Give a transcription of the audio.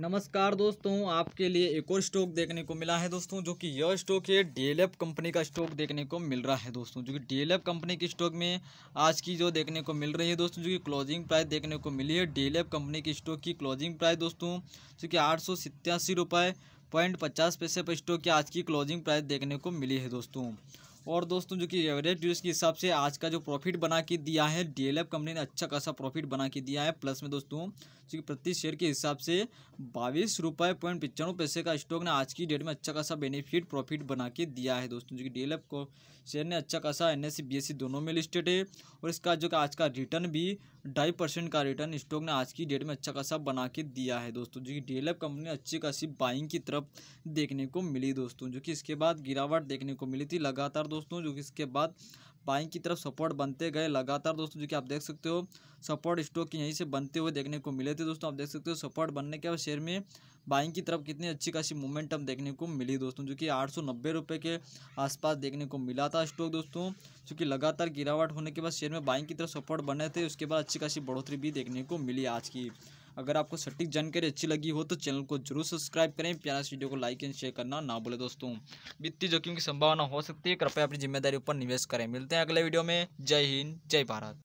नमस्कार दोस्तों आपके लिए एक और स्टॉक देखने को मिला है दोस्तों जो कि यह स्टॉक है डीएलएफ कंपनी का स्टॉक देखने को मिल रहा है दोस्तों जो कि डीएलएफ कंपनी की स्टॉक में आज की जो देखने को मिल रही है दोस्तों जो कि क्लोजिंग प्राइस देखने को मिली है डीएलएफ कंपनी की स्टॉक की क्लोजिंग प्राइस दोस्तों जो कि आठ सौ पॉइंट पचास पैसे पर स्टॉक की आज की क्लोजिंग प्राइस देखने को मिली है दोस्तों और दोस्तों जो कि एवरेज ड्यूज के हिसाब से आज का जो प्रॉफिट बना के दिया है डीएलएफ कंपनी ने अच्छा खासा प्रॉफिट बना के दिया है प्लस में दोस्तों जो कि प्रति शेयर के हिसाब से बाईस रुपये पॉइंट पचानवे पैसे का स्टॉक ने आज की डेट में अच्छा खासा बेनिफिट प्रॉफिट बना के दिया है दोस्तों जो कि डी को शेयर ने अच्छा खासा एन एस e, e दोनों में लिस्टेड है और इसका जो आज का रिटर्न भी ढाई परसेंट का रिटर्न स्टॉक ने आज की डेट में अच्छा खासा बना के दिया है दोस्तों जो कि डी कंपनी अच्छी खासी बाइंग की तरफ देखने को मिली दोस्तों जो कि इसके बाद गिरावट देखने को मिली थी लगातार दोस्तों जो कि इसके बाद बाइंग की तरफ सपोर्ट बनते गए लगातार दोस्तों जो कि आप देख सकते हो सपोर्ट स्टॉक यहीं से बनते हुए देखने को मिले थे दोस्तों आप देख सकते हो सपोर्ट बनने के बाद शेयर में बाइंग की तरफ कितनी अच्छी खासी मोमेंटम देखने को मिली दोस्तों जो कि आठ सौ के आसपास देखने को मिला था स्टॉक दोस्तों क्योंकि लगातार गिरावट होने के बाद शेयर में बाइंग की तरफ सपोर्ट बने थे उसके बाद अच्छी खासी बढ़ोतरी भी देखने को मिली आज की अगर आपको सटीक जानकारी अच्छी लगी हो तो चैनल को जरूर सब्सक्राइब करें प्यारा इस वीडियो को लाइक एंड शेयर करना ना बोले दोस्तों वित्तीय जोखिम की संभावना हो सकती है कृपया अपनी जिम्मेदारी पर निवेश करें मिलते हैं अगले वीडियो में जय हिंद जय भारत